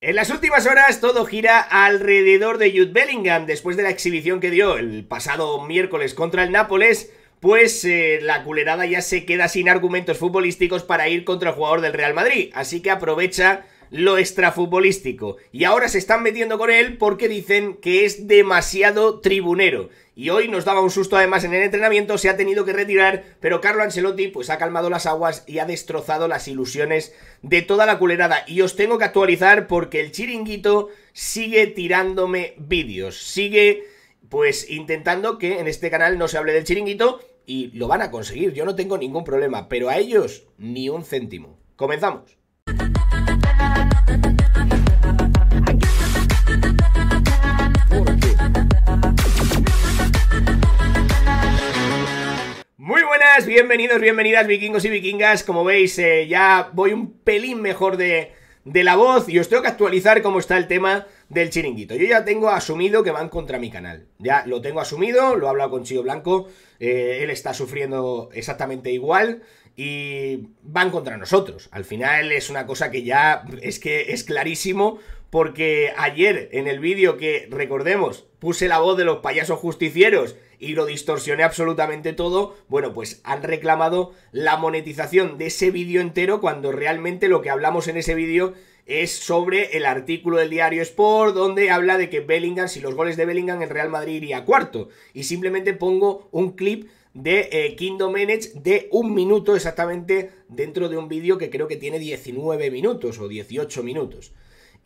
En las últimas horas todo gira alrededor de Jude Bellingham después de la exhibición que dio el pasado miércoles contra el Nápoles. Pues eh, la culerada ya se queda sin argumentos futbolísticos para ir contra el jugador del Real Madrid, así que aprovecha lo extrafutbolístico. Y ahora se están metiendo con él porque dicen que es demasiado tribunero. Y hoy nos daba un susto además en el entrenamiento, se ha tenido que retirar, pero Carlo Ancelotti pues ha calmado las aguas y ha destrozado las ilusiones de toda la culerada. Y os tengo que actualizar porque el chiringuito sigue tirándome vídeos, sigue pues intentando que en este canal no se hable del chiringuito y lo van a conseguir, yo no tengo ningún problema, pero a ellos ni un céntimo. Comenzamos. bienvenidos, bienvenidas vikingos y vikingas. Como veis, eh, ya voy un pelín mejor de, de la voz y os tengo que actualizar cómo está el tema del chiringuito. Yo ya tengo asumido que van contra mi canal. Ya lo tengo asumido, lo he hablado con Chío Blanco, eh, él está sufriendo exactamente igual y van contra nosotros. Al final es una cosa que ya es que es clarísimo porque ayer en el vídeo que recordemos puse la voz de los payasos justicieros y lo distorsioné absolutamente todo, bueno, pues han reclamado la monetización de ese vídeo entero cuando realmente lo que hablamos en ese vídeo es sobre el artículo del diario Sport donde habla de que Bellingham, si los goles de Bellingham el Real Madrid iría cuarto y simplemente pongo un clip de eh, Kingdom Manage de un minuto exactamente dentro de un vídeo que creo que tiene 19 minutos o 18 minutos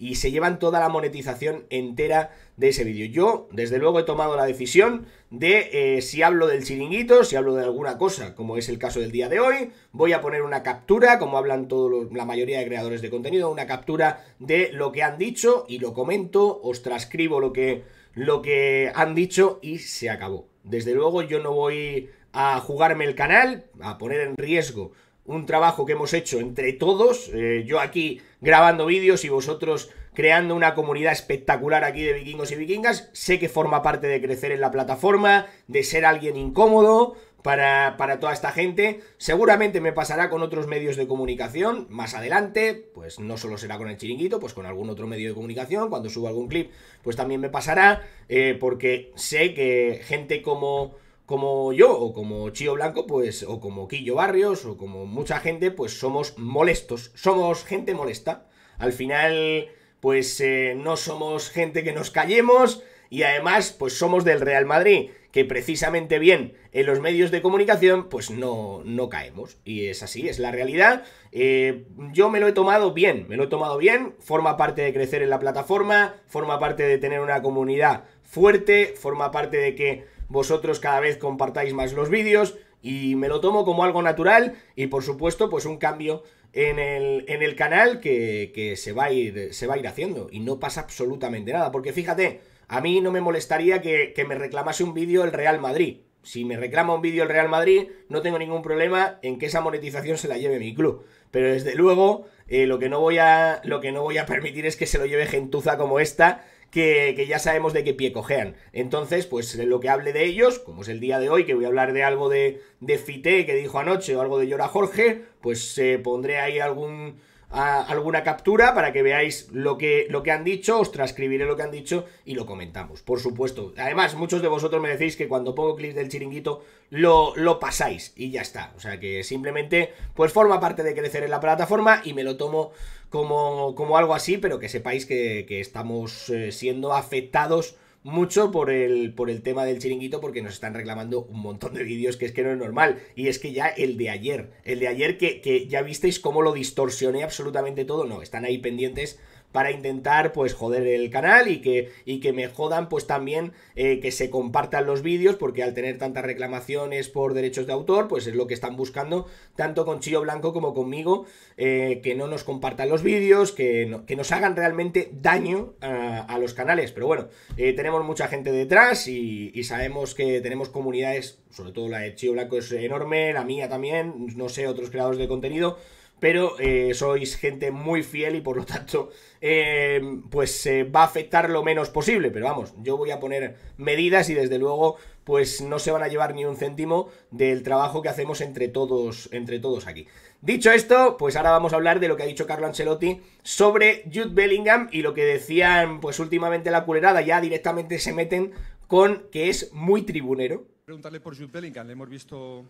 y se llevan toda la monetización entera de ese vídeo. Yo, desde luego, he tomado la decisión de eh, si hablo del chiringuito, si hablo de alguna cosa, como es el caso del día de hoy, voy a poner una captura, como hablan la mayoría de creadores de contenido, una captura de lo que han dicho y lo comento, os transcribo lo que, lo que han dicho y se acabó. Desde luego, yo no voy a jugarme el canal, a poner en riesgo un trabajo que hemos hecho entre todos, eh, yo aquí grabando vídeos y vosotros creando una comunidad espectacular aquí de vikingos y vikingas. Sé que forma parte de crecer en la plataforma, de ser alguien incómodo para, para toda esta gente. Seguramente me pasará con otros medios de comunicación más adelante, pues no solo será con el chiringuito, pues con algún otro medio de comunicación, cuando suba algún clip, pues también me pasará, eh, porque sé que gente como como yo o como Chío Blanco, pues, o como Quillo Barrios o como mucha gente, pues somos molestos, somos gente molesta. Al final, pues eh, no somos gente que nos callemos y además, pues somos del Real Madrid, que precisamente bien en los medios de comunicación, pues no, no caemos. Y es así, es la realidad. Eh, yo me lo he tomado bien, me lo he tomado bien, forma parte de crecer en la plataforma, forma parte de tener una comunidad fuerte, forma parte de que vosotros cada vez compartáis más los vídeos y me lo tomo como algo natural y por supuesto pues un cambio en el, en el canal que, se, va a ir, se va a ir haciendo y no pasa absolutamente nada, porque fíjate, a mí no me molestaría que, me reclamase un vídeo el Real Madrid. Si me reclama un vídeo el Real Madrid, no tengo ningún problema en que esa monetización se la lleve mi club. Pero desde luego, eh, lo, que no voy a, lo que no voy a permitir es que se lo lleve gentuza como esta, que, ya sabemos de qué pie cojean. Entonces, pues eh, lo que hable de ellos, como es el día de hoy, que voy a hablar de algo de, de Fité que dijo anoche o algo de Llora Jorge, pues se eh, pondré ahí algún alguna captura para que veáis lo que, lo que han dicho, os transcribiré lo que han dicho y lo comentamos, por supuesto. Además, muchos de vosotros me decís que cuando pongo clips del chiringuito lo, lo pasáis y ya está. O sea que simplemente, pues forma parte de crecer en la plataforma y me lo tomo como, como algo así, pero que sepáis que, estamos eh, siendo afectados mucho por el, por el tema del chiringuito porque nos están reclamando un montón de vídeos que es que no es normal. Y es que ya el de ayer, el de ayer que, que ya visteis cómo lo distorsioné absolutamente todo, no, están ahí pendientes para intentar pues joder el canal y que, y que me jodan pues también eh, que se compartan los vídeos porque al tener tantas reclamaciones por derechos de autor pues es lo que están buscando tanto con Chillo Blanco como conmigo eh, que no nos compartan los vídeos, que, que nos hagan realmente daño a, los canales, pero bueno, eh, tenemos mucha gente detrás y, y sabemos que tenemos comunidades, sobre todo la de Chillo Blanco es enorme, la mía también, no sé, otros creadores de contenido pero eh, sois gente muy fiel y por lo tanto, eh, pues se eh, va a afectar lo menos posible. Pero vamos, yo voy a poner medidas y desde luego, pues no se van a llevar ni un céntimo del trabajo que hacemos entre todos, entre todos aquí. Dicho esto, pues ahora vamos a hablar de lo que ha dicho Carlo Ancelotti sobre Jude Bellingham y lo que decían, pues últimamente la culerada, ya directamente se meten con que es muy tribunero. Preguntarle por Jude Bellingham, le hemos visto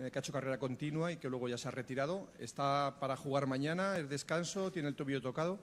eh, que ha hecho carrera continua y que luego ya se ha retirado. ¿Está para jugar mañana? el descanso? ¿Tiene el tobillo tocado?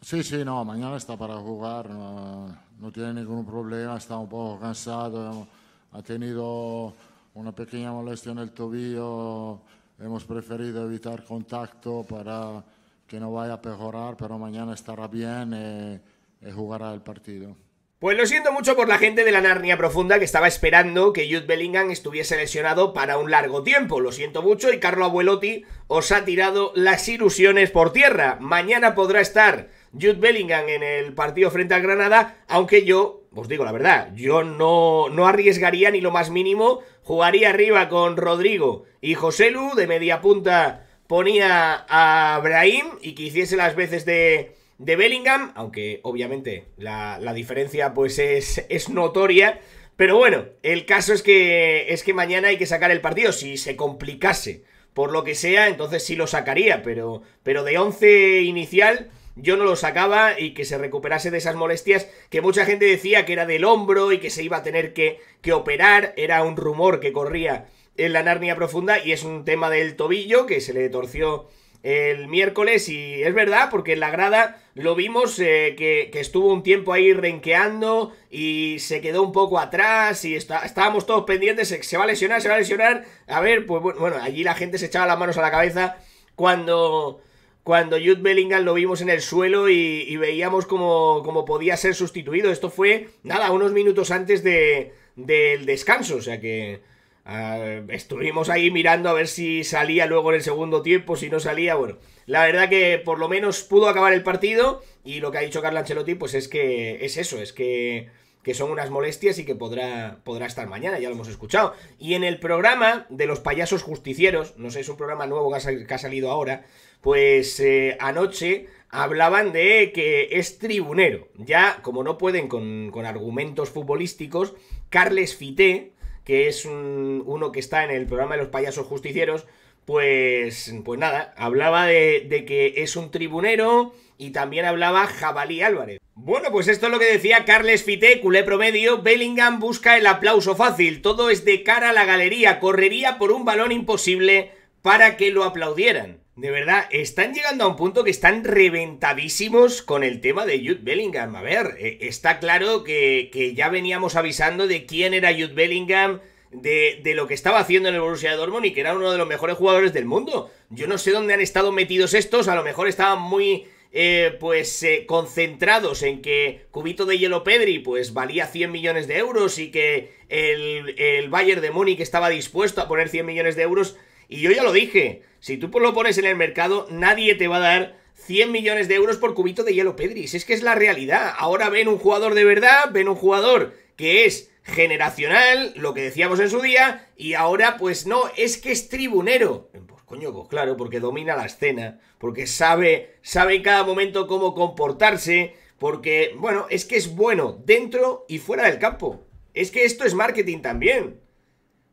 Sí, sí, no, mañana está para jugar, no, tiene ningún problema, está un poco cansado, ha tenido una pequeña molestia en el tobillo, hemos preferido evitar contacto para que no vaya a mejorar, pero mañana estará bien y eh, eh, jugará el partido. Pues lo siento mucho por la gente de la Narnia Profunda que estaba esperando que Jude Bellingham estuviese lesionado para un largo tiempo. Lo siento mucho y Carlo Abuelotti os ha tirado las ilusiones por tierra. Mañana podrá estar Jude Bellingham en el partido frente al Granada, aunque yo, os digo la verdad, yo no, no arriesgaría ni lo más mínimo. Jugaría arriba con Rodrigo y Joselu, de media punta ponía a Brahim y que hiciese las veces de de Bellingham, aunque obviamente la, diferencia pues es, es notoria. Pero bueno, el caso es que, es que mañana hay que sacar el partido. Si se complicase por lo que sea, entonces sí lo sacaría. Pero, pero de 11 inicial yo no lo sacaba y que se recuperase de esas molestias que mucha gente decía que era del hombro y que se iba a tener que, que operar. Era un rumor que corría en la Narnia profunda y es un tema del tobillo que se le torció el miércoles y es verdad porque en la grada lo vimos eh, que, estuvo un tiempo ahí renqueando y se quedó un poco atrás y está, estábamos todos pendientes, se, se, va a lesionar, se va a lesionar. A ver, pues bueno, allí la gente se echaba las manos a la cabeza cuando... Cuando Jude Bellingham lo vimos en el suelo y, y veíamos como, como podía ser sustituido. Esto fue, nada, unos minutos antes de, del descanso. O sea que, Ah, estuvimos ahí mirando a ver si salía luego en el segundo tiempo, si no salía, bueno. La verdad que por lo menos pudo acabar el partido y lo que ha dicho Carlo Ancelotti pues es que es eso, es que, son unas molestias y que podrá, podrá estar mañana, ya lo hemos escuchado. Y en el programa de los payasos justicieros, no sé, es un programa nuevo que ha, salido ahora, pues eh, anoche hablaban de que es tribunero. Ya, como no pueden con, con argumentos futbolísticos, Carles Fité, que es un, uno que está en el programa de los payasos justicieros, pues, pues nada, hablaba de, que es un tribunero y también hablaba Jabalí Álvarez. Bueno, pues esto es lo que decía Carles Fité, culé promedio, Bellingham busca el aplauso fácil, todo es de cara a la galería, correría por un balón imposible para que lo aplaudieran. De verdad, están llegando a un punto que están reventadísimos con el tema de Jude Bellingham. A ver, eh, está claro que, ya veníamos avisando de quién era Jude Bellingham, de, lo que estaba haciendo en el Borussia Dortmund y que era uno de los mejores jugadores del mundo. Yo no sé dónde han estado metidos estos, a lo mejor estaban muy... Eh, pues eh, concentrados en que Cubito de Hielo Pedri pues valía 100 millones de euros y que el, el Bayern de Múnich estaba dispuesto a poner 100 millones de euros y yo ya lo dije, si tú lo pones en el mercado, nadie te va a dar 100 millones de euros por cubito de hielo Pedris. Es que es la realidad. Ahora ven un jugador de verdad, ven un jugador que es generacional, lo que decíamos en su día, y ahora pues no, es que es tribunero. Pues coño, pues claro, porque domina la escena, porque sabe, sabe en cada momento cómo comportarse, porque, bueno, es que es bueno dentro y fuera del campo. Es que esto es marketing también.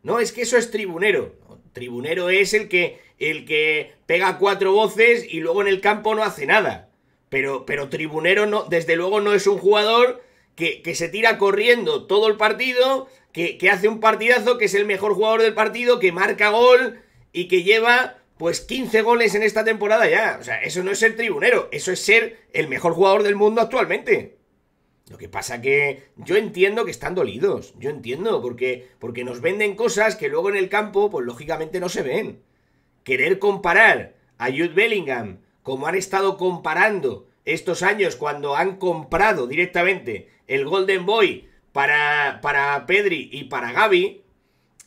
No, es que eso es tribunero. Tribunero es el que, el que pega cuatro voces y luego en el campo no hace nada. Pero, pero Tribunero no, desde luego no es un jugador que, se tira corriendo todo el partido, que, hace un partidazo, que es el mejor jugador del partido, que marca gol y que lleva pues 15 goles en esta temporada ya. O sea, eso no es ser tribunero, eso es ser el mejor jugador del mundo actualmente. Lo que pasa que yo entiendo que están dolidos, yo entiendo, porque, porque nos venden cosas que luego en el campo, pues lógicamente no se ven. Querer comparar a Jude Bellingham, como han estado comparando estos años cuando han comprado directamente el Golden Boy para, para Pedri y para Gaby,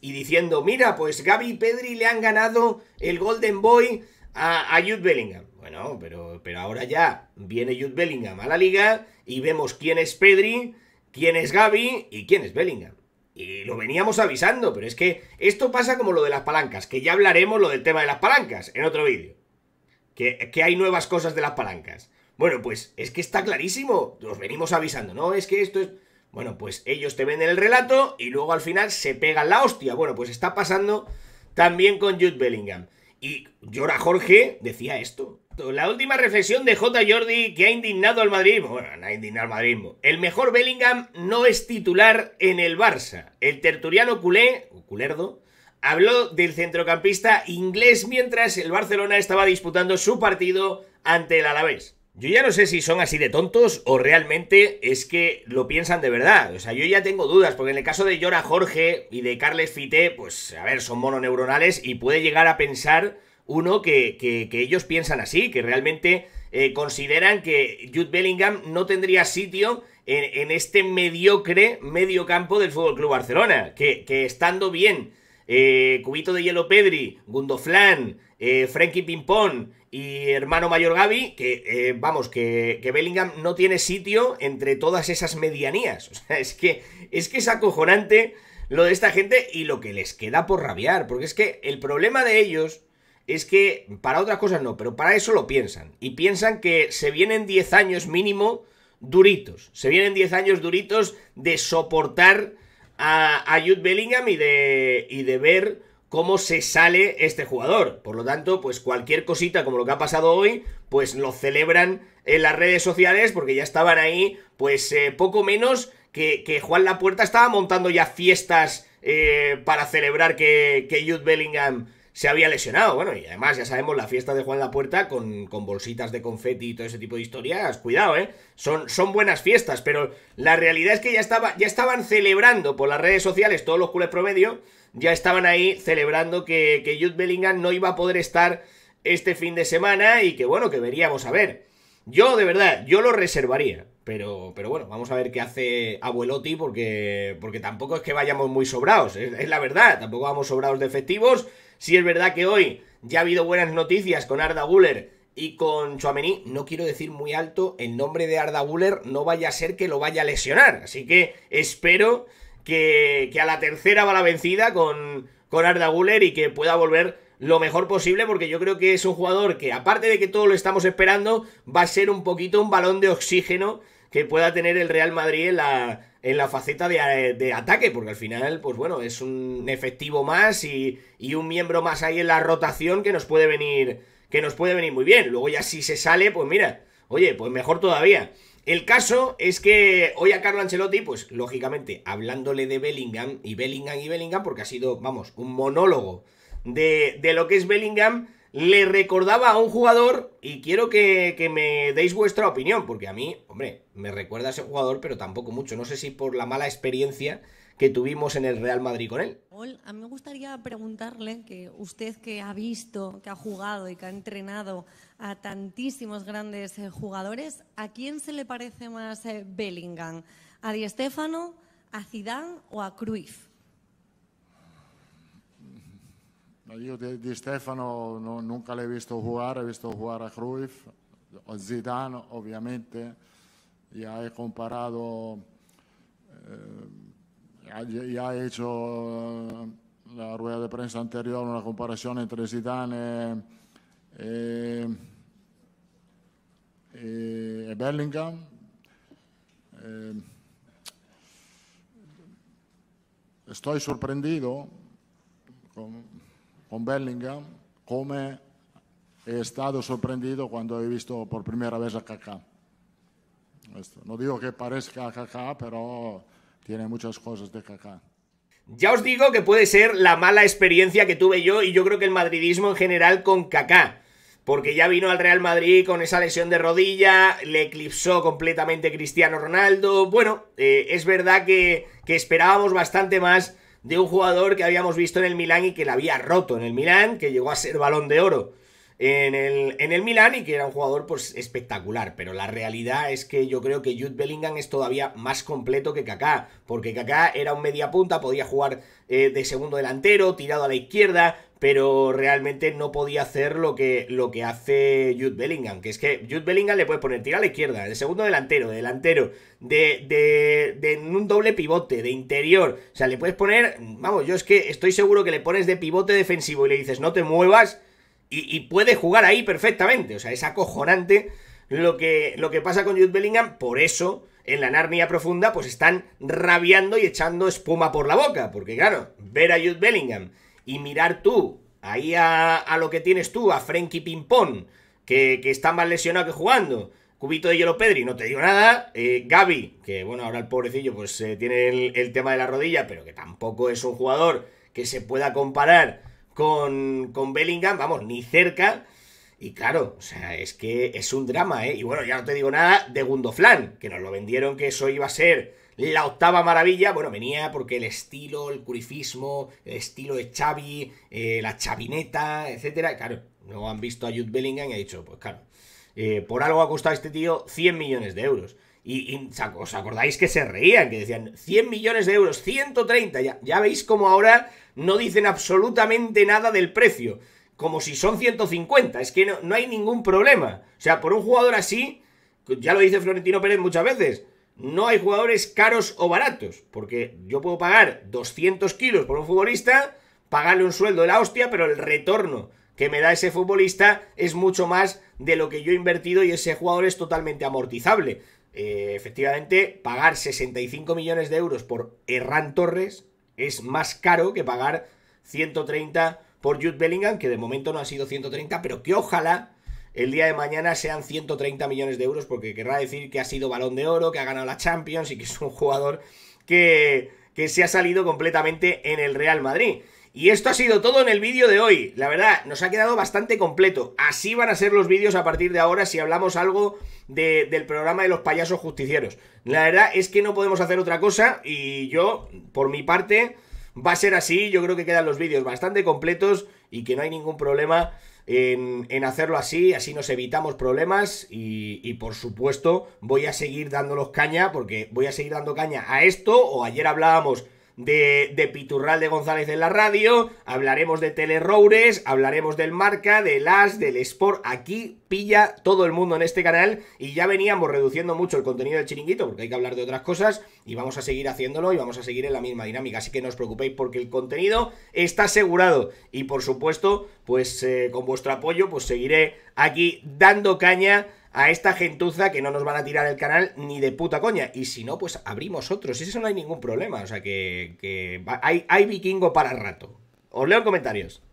y diciendo, mira, pues Gaby y Pedri le han ganado el Golden Boy a Jude Bellingham no pero, pero ahora ya viene Jude Bellingham a la liga y vemos quién es Pedri, quién es Gaby y quién es Bellingham. Y lo veníamos avisando, pero es que esto pasa como lo de las palancas, que ya hablaremos lo del tema de las palancas en otro vídeo. Que, hay nuevas cosas de las palancas. Bueno, pues es que está clarísimo, los venimos avisando, ¿no? Es que esto es... Bueno, pues ellos te venden el relato y luego al final se pegan la hostia. Bueno, pues está pasando también con Jude Bellingham. Y Llora Jorge decía esto. La última reflexión de J. Jordi que ha indignado al madridismo. Bueno, no ha indignado al madridismo. El mejor Bellingham no es titular en el Barça. El tertuliano culé, o culerdo, habló del centrocampista inglés mientras el Barcelona estaba disputando su partido ante el Alavés. Yo ya no sé si son así de tontos o realmente es que lo piensan de verdad. O sea, yo ya tengo dudas, porque en el caso de Llora Jorge y de Carles Fité, pues a ver, son mononeuronales y puede llegar a pensar uno que, ellos piensan así, que realmente eh, consideran que Jude Bellingham no tendría sitio en, este mediocre medio campo del FC Barcelona, que, estando bien eh, Cubito de Hielo Pedri, Gundoflan, eh, Frankie Pimpón y hermano mayor Gaby, que eh, vamos, que, Bellingham no tiene sitio entre todas esas medianías. O sea, es que es, que es acojonante lo de esta gente y lo que les queda por rabiar, porque es que el problema de ellos es que para otras cosas no, pero para eso lo piensan. Y piensan que se vienen 10 años mínimo duritos. Se vienen 10 años duritos de soportar a, Jude Bellingham y de, y de ver cómo se sale este jugador. Por lo tanto, pues cualquier cosita como lo que ha pasado hoy, pues lo celebran en las redes sociales porque ya estaban ahí, pues eh, poco menos que, Juan Lapuerta estaba montando ya fiestas eh, para celebrar que, que Jude Bellingham se había lesionado. Bueno, y además ya sabemos la fiesta de Juan La Puerta con, con bolsitas de confeti y todo ese tipo de historias. Cuidado, ¿eh? Son, son buenas fiestas, pero la realidad es que ya, estaba, ya estaban celebrando por las redes sociales todos los culés promedio. Ya estaban ahí celebrando que, que Jude Bellingham no iba a poder estar este fin de semana y que bueno, que veríamos a ver. Yo, de verdad, yo lo reservaría. Pero, pero bueno, vamos a ver qué hace Abuelotti porque, porque tampoco es que vayamos muy sobrados, es, es la verdad, tampoco vamos sobrados de efectivos si es verdad que hoy ya ha habido buenas noticias con Arda Guller y con Chuamení, no quiero decir muy alto el nombre de Arda Guller, no vaya a ser que lo vaya a lesionar. Así que espero que, a la tercera va la vencida con, con Arda Guller y que pueda volver lo mejor posible porque yo creo que es un jugador que aparte de que todo lo estamos esperando va a ser un poquito un balón de oxígeno que pueda tener el Real Madrid en la, en la faceta eh, de, ataque, porque al final, pues bueno, es un efectivo más y, un miembro más ahí en la rotación que nos puede venir, que nos puede venir muy bien. Luego ya si se sale, pues mira, oye, pues mejor todavía. El caso es que hoy a Carlo Ancelotti, pues lógicamente, hablándole de Bellingham y Bellingham y Bellingham, porque ha sido, vamos, un monólogo de, de lo que es Bellingham, le recordaba a un jugador, y quiero que, me deis vuestra opinión, porque a mí, hombre, me recuerda a ese jugador, pero tampoco mucho. No sé si por la mala experiencia que tuvimos en el Real Madrid con él. A mí me gustaría preguntarle que usted que ha visto, que ha jugado y que ha entrenado a tantísimos grandes eh, jugadores, ¿a quién se le parece más eh, Bellingham? ¿A Di Stéfano, a Zidane o a Cruyff? Io di, di Stefano no, nunca l'ho visto giocare, ho visto giocare a Cruyff, Zidane ovviamente, gli ha comparato, eh, gli ha fatto eh, la ruota di prensa anterior una comparazione tra Zidane e, e, e Bellingham. Eh, estoy sorprendido con, con Bellingham, como he estado sorprendido cuando he visto por primera vez a Kaká. No digo que parezca a Kaká, pero tiene muchas cosas de Kaká. Ya os digo que puede ser la mala experiencia que tuve yo y yo creo que el madridismo en general con Kaká porque ya vino al Real Madrid con esa lesión de rodilla, le eclipsó completamente Cristiano Ronaldo. Bueno, eh, es verdad que, que, esperábamos bastante más de un jugador que habíamos visto en el Milán y que la había roto en el Milán, que llegó a ser balón de oro en el, en el Milán y que era un jugador pues espectacular, pero la realidad es que yo creo que Jude Bellingham es todavía más completo que Kaká, porque Kaká era un media punta, podía jugar eh, de segundo delantero, tirado a la izquierda, pero realmente no podía hacer lo que, lo que hace Jude Bellingham, que es que Jude Bellingham le puede poner tira a la izquierda, el segundo delantero, delantero, de, de, un doble pivote, de interior, o sea, le puedes poner, vamos, yo es que estoy seguro que le pones de pivote defensivo y le dices no te muevas y, puede jugar ahí perfectamente, o sea, es acojonante lo que, lo que pasa con Jude Bellingham, por eso en la Narnia profunda, pues están rabiando y echando espuma por la boca. Porque claro, ver a Jude Bellingham y mirar tú ahí a, lo que tienes tú, a Frenkie Pimpón, que, que, está más lesionado que jugando. Cubito de Hielo Pedri, no te digo nada. Eh, Gaby, que bueno, ahora el pobrecillo pues eh, tiene el, el, tema de la rodilla, pero que tampoco es un jugador que se pueda comparar con, con Bellingham, vamos, ni cerca. Y claro, o sea, es que es un drama, ¿eh? Y bueno, ya no te digo nada de Gundoflan, que nos lo vendieron que eso iba a ser la octava maravilla. Bueno, venía porque el estilo, el curifismo, el estilo de Xavi, eh, la chavineta, etcétera. Claro, no han visto a Jude Bellingham y ha dicho, pues claro, eh, por algo ha costado este tío 100 millones de euros. Y, os acordáis que se reían, que decían 100 millones de euros, 130. Ya, ya veis como ahora no dicen absolutamente nada del precio como si son 150. Es que no, hay ningún problema. O sea, por un jugador así, ya lo dice Florentino Pérez muchas veces, no hay jugadores caros o baratos. Porque yo puedo pagar 200 kilos por un futbolista, pagarle un sueldo de la hostia, pero el retorno que me da ese futbolista es mucho más de lo que yo he invertido y ese jugador es totalmente amortizable. Eh, efectivamente, pagar 65 millones de euros por Herrán Torres es más caro que pagar 130 por Jude Bellingham, que de momento no ha sido 130, pero que ojalá el día de mañana sean 130 millones de euros, porque querrá decir que ha sido balón de oro, que ha ganado la Champions y que es un jugador que, se ha salido completamente en el Real Madrid. Y esto ha sido todo en el vídeo de hoy. La verdad, nos ha quedado bastante completo. Así van a ser los vídeos a partir de ahora si hablamos algo del programa de los payasos justicieros. La verdad es que no podemos hacer otra cosa y yo, por mi parte va a ser así. Yo creo que quedan los vídeos bastante completos y que no hay ningún problema en, hacerlo así. Así nos evitamos problemas y, y, por supuesto voy a seguir dándolos caña porque voy a seguir dando caña a esto o ayer hablábamos de, Piturral de González en la radio, hablaremos de Teleroures, hablaremos del Marca, del As, del Sport, aquí pilla todo el mundo en este canal y ya veníamos reduciendo mucho el contenido del chiringuito porque hay que hablar de otras cosas y vamos a seguir haciéndolo y vamos a seguir en la misma dinámica, así que no os preocupéis porque el contenido está asegurado y por supuesto, pues eh, con vuestro apoyo, pues seguiré aquí dando caña a esta gentuza que no nos van a tirar el canal ni de puta coña. Y si no, pues abrimos otros. Eso no hay ningún problema. O sea que, hay, hay vikingo para rato. Os leo en comentarios.